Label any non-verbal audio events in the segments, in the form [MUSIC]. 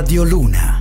Radio Luna.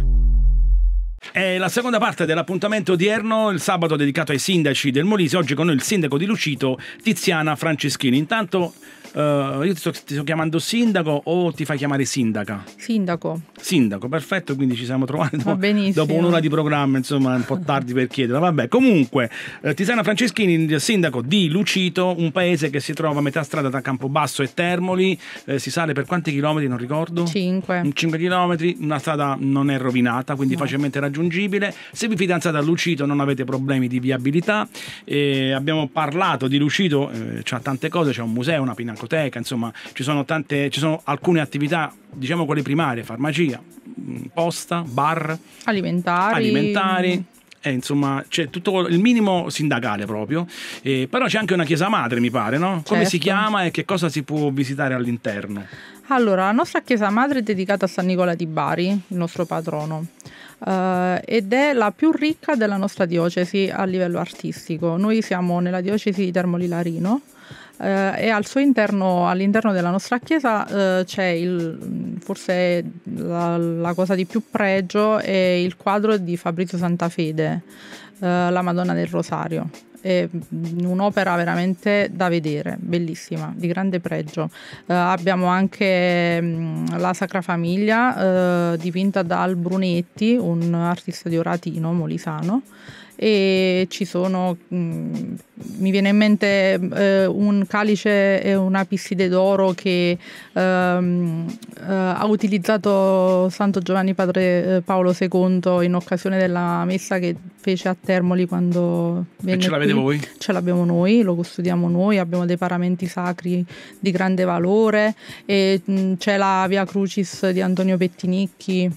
È la seconda parte dell'appuntamento odierno, il sabato dedicato ai sindaci del Molise, oggi con noi il sindaco di Lucito, Tiziana Franceschini. Intanto eh, io ti sto, ti sto chiamando sindaco o ti fai chiamare sindaca? Sindaco. Sindaco, perfetto, quindi ci siamo trovati dopo, dopo un'ora di programma, insomma, un po' tardi per chiederla. Vabbè, comunque, eh, Tisana Franceschini, sindaco di Lucito, un paese che si trova a metà strada tra Campobasso e Termoli, eh, si sale per quanti chilometri, non ricordo? 5. 5 chilometri, una strada non è rovinata, quindi no. facilmente raggiungibile. Se vi fidanzate a Lucito non avete problemi di viabilità. Eh, abbiamo parlato di Lucito, eh, c'ha tante cose, c'è un museo, una pinacoteca, insomma, ci sono, tante, ci sono alcune attività diciamo quelle primarie, farmacia, mm, posta, bar, alimentari, alimentari eh, insomma, c'è tutto il minimo sindacale proprio, eh, però c'è anche una chiesa madre, mi pare, no? Come certo. si chiama e che cosa si può visitare all'interno? Allora, la nostra chiesa madre è dedicata a San Nicola di Bari, il nostro patrono. Uh, ed è la più ricca della nostra diocesi a livello artistico. Noi siamo nella diocesi di Termolilarino, eh, e al suo interno, all'interno della nostra chiesa eh, c'è il, mm, forse la, la, cosa di più pregio è il quadro di Fabrizio Santafede, eh, La Madonna del Rosario. È mm, un'opera veramente da vedere, bellissima, di grande pregio. Eh, abbiamo anche mh, mm, la Sacra Famiglia eh, dipinta da Al Brunetti, un artista di Oratino, molisano e ci sono, mh, mm, mi viene in mente eh, un calice e una pisside d'oro che ehm, eh, ha utilizzato Santo Giovanni Padre eh, Paolo II in occasione della messa che fece a Termoli quando venne. E ce l'avete qui. voi? Ce l'abbiamo noi, lo custodiamo noi, abbiamo dei paramenti sacri di grande valore, e, mh, mm, c'è la Via Crucis di Antonio Pettinicchi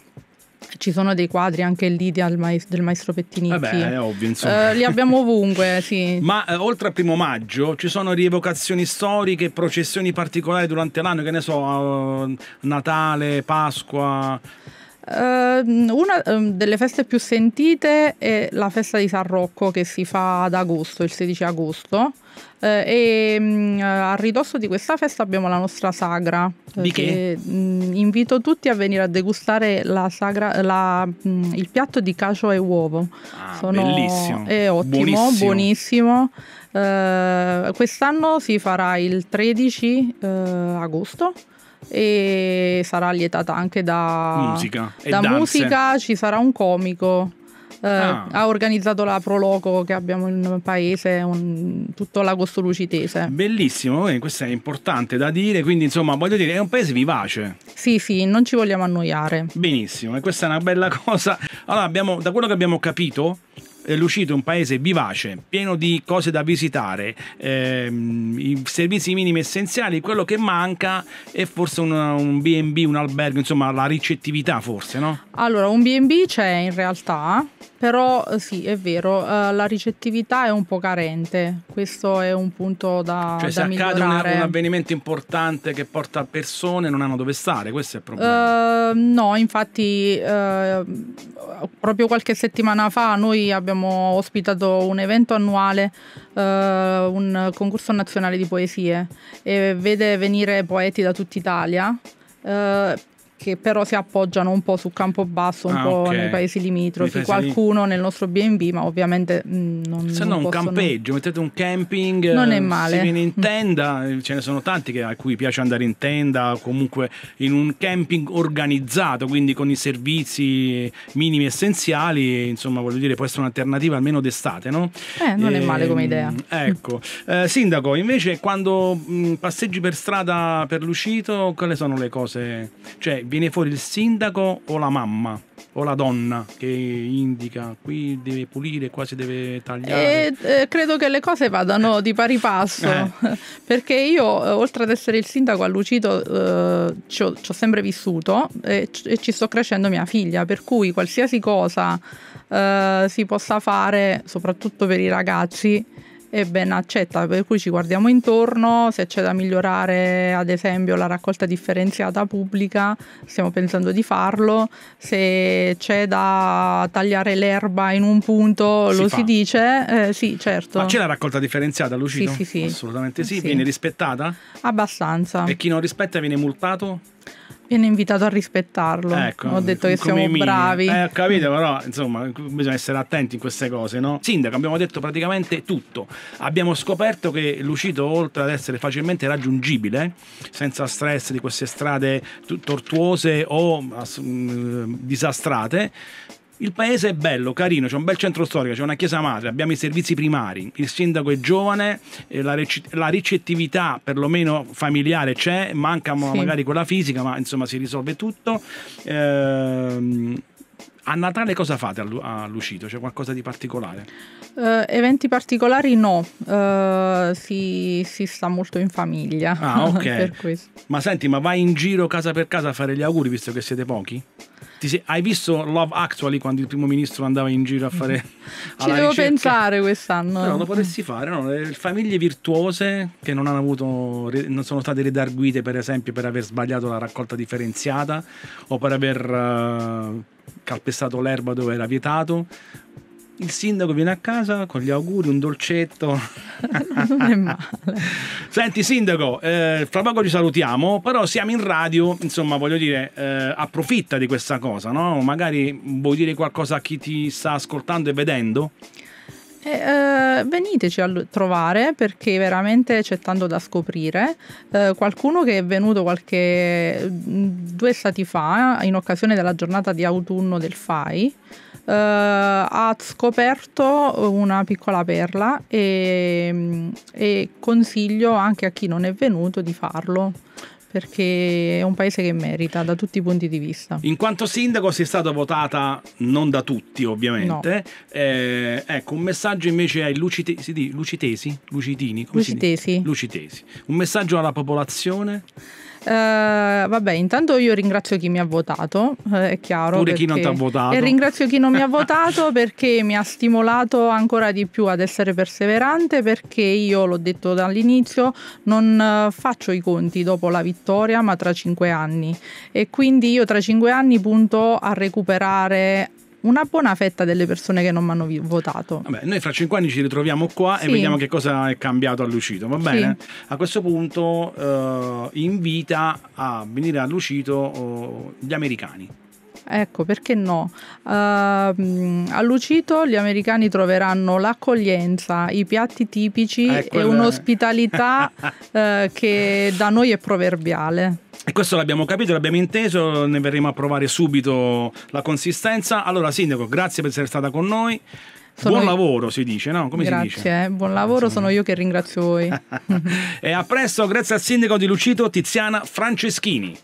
ci sono dei quadri anche lì maest- del maestro Pettinicchi. Eh Vabbè, è ovvio, insomma. Eh, li abbiamo ovunque, [LAUGHS] sì. Ma eh, oltre al primo maggio ci sono rievocazioni storiche, processioni particolari durante l'anno, che ne so, uh, Natale, Pasqua eh, una ehm, delle feste più sentite è la festa di San Rocco che si fa ad agosto, il 16 agosto, eh, e mh, mm, a ridosso di questa festa abbiamo la nostra sagra. Di eh, che? Mh, mm, invito tutti a venire a degustare la sagra, la, mh, mm, il piatto di cacio e uovo. Ah, Sono, bellissimo. È ottimo, buonissimo. buonissimo. Eh, quest'anno si farà il 13 eh, agosto e sarà lietata anche da musica, da musica ci sarà un comico eh, ah. ha organizzato la Proloco che abbiamo in paese, un, tutto l'agosto lucitese. Bellissimo, eh, questo è importante da dire, quindi insomma voglio dire è un paese vivace. Sì, sì, non ci vogliamo annoiare. Benissimo, e questa è una bella [LAUGHS] cosa. Allora, abbiamo, da quello che abbiamo capito, lucito un paese vivace, pieno di cose da visitare, ehm, i servizi minimi essenziali, quello che manca è forse una, un B&B, un albergo, insomma la ricettività forse, no? Allora, un B&B c'è in realtà, però eh, sì, è vero, eh, la ricettività è un po' carente, questo è un punto da, cioè, da se accade un, un, avvenimento importante che porta persone non hanno dove stare, questo è il problema. Uh, no, infatti uh, proprio qualche settimana fa noi abbiamo abbiamo ospitato un evento annuale, eh, un concorso nazionale di poesie e vede venire poeti da tutta Italia. Uh, che però si appoggiano un po' su Campobasso, un ah, po' okay. nei paesi limitrofi, paesi qualcuno lì. nel nostro BB, ma ovviamente mh, mm, non Se no un possono... campeggio, mettete un camping, non è eh, male. si viene in mm. tenda, eh, ce ne sono tanti che, a cui piace andare in tenda, comunque in un camping organizzato, quindi con i servizi minimi essenziali, insomma voglio dire può essere un'alternativa almeno d'estate, no? Eh, non e, è ehm, male come idea. Ecco, eh, Sindaco, invece quando mh, mm, passeggi per strada per l'uscito, quali sono le cose? Cioè, viene fuori il sindaco o la mamma o la donna che indica qui deve pulire, qua si deve tagliare. E, eh, eh, credo che le cose vadano eh. di pari passo, eh. [LAUGHS] perché io eh, oltre ad essere il sindaco a Lucido eh, ci, ho, ci, ho, sempre vissuto e, e, ci sto crescendo mia figlia, per cui qualsiasi cosa si possa fare, soprattutto per i ragazzi, e ben accetta, per cui ci guardiamo intorno, se c'è da migliorare ad esempio la raccolta differenziata pubblica, stiamo pensando di farlo, se c'è da tagliare l'erba in un punto si lo fa. si dice, eh, sì certo. Ma c'è la raccolta differenziata Lucido? Sì, sì, sì. Assolutamente sì, sì. viene rispettata? Abbastanza. E chi non rispetta viene multato? viene invitato a rispettarlo. Ecco, Ho detto che siamo mini. bravi. Eh, ho capito, però insomma, bisogna essere attenti in queste cose, no? Sindaco, abbiamo detto praticamente tutto. Abbiamo scoperto che l'uscito, oltre ad essere facilmente raggiungibile, senza stress di queste strade tortuose o mm, disastrate, il paese è bello, carino, c'è un bel centro storico, c'è una chiesa madre, abbiamo i servizi primari, il sindaco è giovane, eh, la, rec- la ricettività perlomeno familiare c'è, manca sì. magari quella fisica, ma insomma si risolve tutto. Ehm, a Natale cosa fate all'uscito? C'è qualcosa di particolare? Uh, eventi particolari no, uh, si, si, sta molto in famiglia. Ah, [LAUGHS] ok. ma senti, ma vai in giro casa per casa a fare gli auguri visto che siete pochi? Sei... hai visto Love Actually quando il primo ministro andava in giro a fare... [LAUGHS] Ci devo ricerca? pensare quest'anno. No, lo potessi fare, no? famiglie virtuose che non, hanno avuto, non sono state redarguite per esempio per aver sbagliato la raccolta differenziata o per aver... Uh, calpestato l'erba dove era vietato. Il sindaco viene a casa con gli auguri, un dolcetto. [LAUGHS] non è male. Senti, sindaco, eh, fra poco ci salutiamo, però siamo in radio, insomma, voglio dire, eh, approfitta di questa cosa, no? Magari vuoi dire qualcosa a chi ti sta ascoltando e vedendo? Eh, veniteci a trovare perché veramente c'è tanto da scoprire. Eh, qualcuno che è venuto qualche mm, due stati fa, in occasione della giornata di autunno del FAI, eh, ha scoperto una piccola perla e, mm, e consiglio anche a chi non è venuto di farlo perché è un paese che merita da tutti i punti di vista. In quanto sindaco si è stata votata non da tutti ovviamente, no. eh, ecco un messaggio invece ai lucitesi, lucitesi? lucitini, Lucitesi. lucitesi, un messaggio alla popolazione Uh, vabbè, intanto io ringrazio chi mi ha votato, eh, è chiaro. Pure perché... chi non ti ha votato. E ringrazio chi non mi ha votato perché mi ha stimolato ancora di più ad essere perseverante perché io l'ho detto dall'inizio, non eh, faccio i conti dopo la vittoria ma tra cinque anni e quindi io tra cinque anni punto a recuperare una buona fetta delle persone che non mi hanno votato. Vabbè, noi fra cinque anni ci ritroviamo qua sì. e vediamo che cosa è cambiato a Lucito, va bene? Sì. A questo punto eh, invita a venire a Lucito oh, gli americani. Ecco, perché no? Uh, ehm, a gli americani troveranno l'accoglienza, i piatti tipici eh, e un'ospitalità uh, [LAUGHS] che da noi è proverbiale. E questo l'abbiamo capito, l'abbiamo inteso, ne verremo a provare subito la consistenza. Allora, Sindaco, grazie per essere stata con noi. Sono buon io... lavoro si dice, no? Come grazie, si dice? eh, buon lavoro, sono... sono io che ringrazio voi. [LAUGHS] e a presto, grazie al Sindaco di Lucito, Tiziana Franceschini.